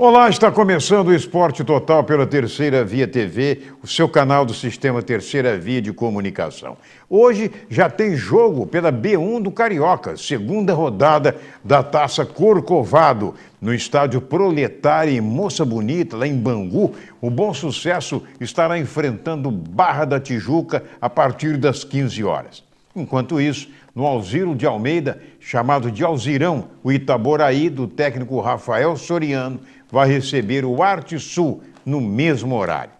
Olá, está começando o Esporte Total pela Terceira Via TV, o seu canal do sistema Terceira Via de Comunicação. Hoje já tem jogo pela B1 do Carioca, segunda rodada da Taça Corcovado, no estádio Proletário e Moça Bonita, lá em Bangu. O Bom Sucesso estará enfrentando Barra da Tijuca a partir das 15 horas. Enquanto isso, no Alziro de Almeida, chamado de Alzirão, o Itaboraí, do técnico Rafael Soriano, vai receber o Arte Sul no mesmo horário.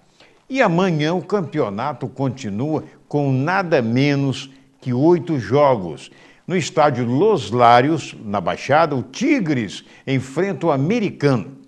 E amanhã o campeonato continua com nada menos que oito jogos. No estádio Los Lários, na Baixada, o Tigres enfrenta o Americano.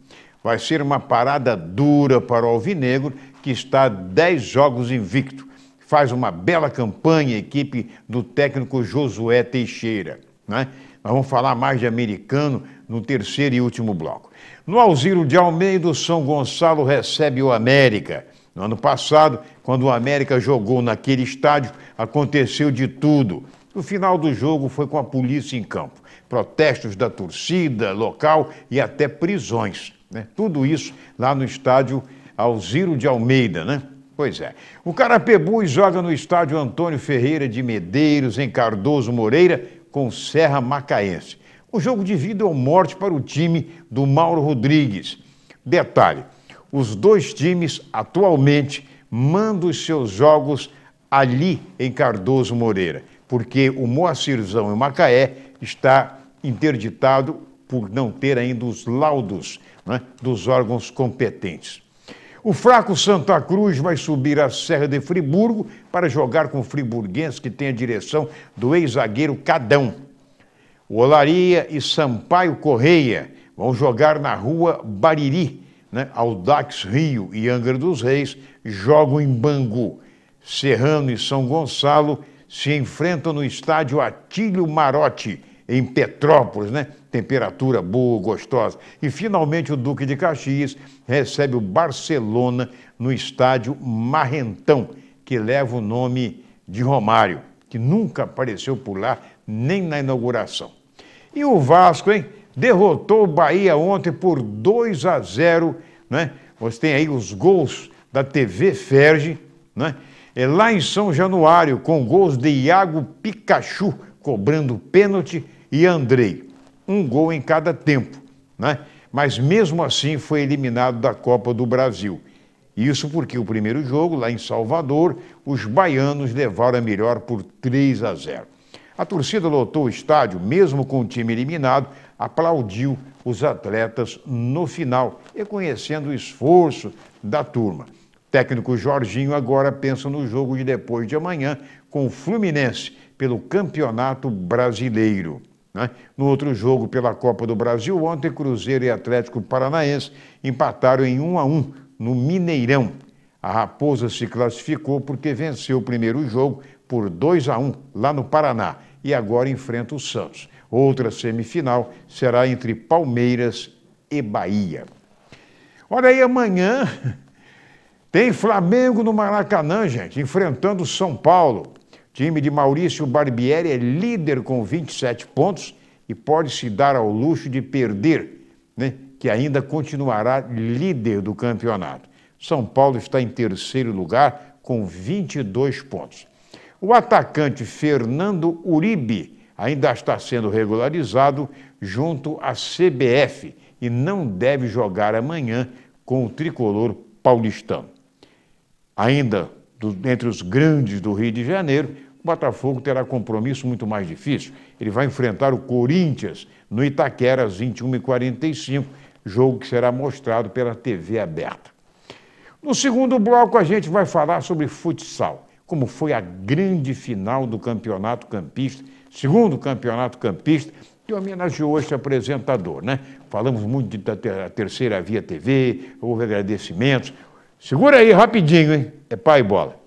Vai ser uma parada dura para o Alvinegro, que está dez jogos invicto. Faz uma bela campanha a equipe do técnico Josué Teixeira. Né? Nós vamos falar mais de americano no terceiro e último bloco. No Alziro de Almeida, o São Gonçalo recebe o América. No ano passado, quando o América jogou naquele estádio, aconteceu de tudo. O final do jogo foi com a polícia em campo. Protestos da torcida local e até prisões. Né? Tudo isso lá no estádio Alziro de Almeida, né? Pois é. O Carapebus joga no estádio Antônio Ferreira de Medeiros, em Cardoso Moreira, com Serra Macaense. O jogo de vida ou é morte para o time do Mauro Rodrigues. Detalhe: os dois times atualmente mandam os seus jogos ali em Cardoso Moreira, porque o Moacirzão e o Macaé está interditado por não ter ainda os laudos né, dos órgãos competentes. O fraco Santa Cruz vai subir a Serra de Friburgo para jogar com o friburguense que tem a direção do ex-zagueiro Cadão. Olaria e Sampaio Correia vão jogar na rua Bariri. Né? Aldax Rio e Angra dos Reis jogam em Bangu. Serrano e São Gonçalo se enfrentam no estádio Atílio Marotti, em Petrópolis, né? Temperatura boa, gostosa. E finalmente o Duque de Caxias recebe o Barcelona no estádio Marrentão, que leva o nome de Romário, que nunca apareceu por lá nem na inauguração. E o Vasco, hein? Derrotou o Bahia ontem por 2 a 0, né? Você tem aí os gols da TV Ferge, né? É lá em São Januário, com gols de Iago Pikachu cobrando pênalti e Andrei. Um gol em cada tempo, né? Mas mesmo assim foi eliminado da Copa do Brasil. Isso porque o primeiro jogo, lá em Salvador, os baianos levaram a melhor por 3 a 0. A torcida lotou o estádio, mesmo com o time eliminado, aplaudiu os atletas no final, reconhecendo o esforço da turma. O técnico Jorginho agora pensa no jogo de depois de amanhã com o Fluminense pelo Campeonato Brasileiro. Né? No outro jogo pela Copa do Brasil, ontem Cruzeiro e Atlético Paranaense empataram em 1 a 1 no Mineirão. A Raposa se classificou porque venceu o primeiro jogo por 2 a 1 lá no Paraná e agora enfrenta o Santos. Outra semifinal será entre Palmeiras e Bahia. Olha aí, amanhã tem Flamengo no Maracanã, gente, enfrentando São Paulo. O time de Maurício Barbieri é líder com 27 pontos e pode se dar ao luxo de perder, né? que ainda continuará líder do campeonato. São Paulo está em terceiro lugar com 22 pontos. O atacante Fernando Uribe ainda está sendo regularizado junto à CBF e não deve jogar amanhã com o tricolor paulistano. Ainda do, entre os grandes do Rio de Janeiro, o Botafogo terá compromisso muito mais difícil. Ele vai enfrentar o Corinthians no Itaquera às 21h45, jogo que será mostrado pela TV aberta. No segundo bloco, a gente vai falar sobre futsal como foi a grande final do Campeonato Campista, segundo Campeonato Campista, que homenageou este apresentador. Né? Falamos muito da Terceira Via TV, houve agradecimentos. Segura aí rapidinho, hein? É pai bola.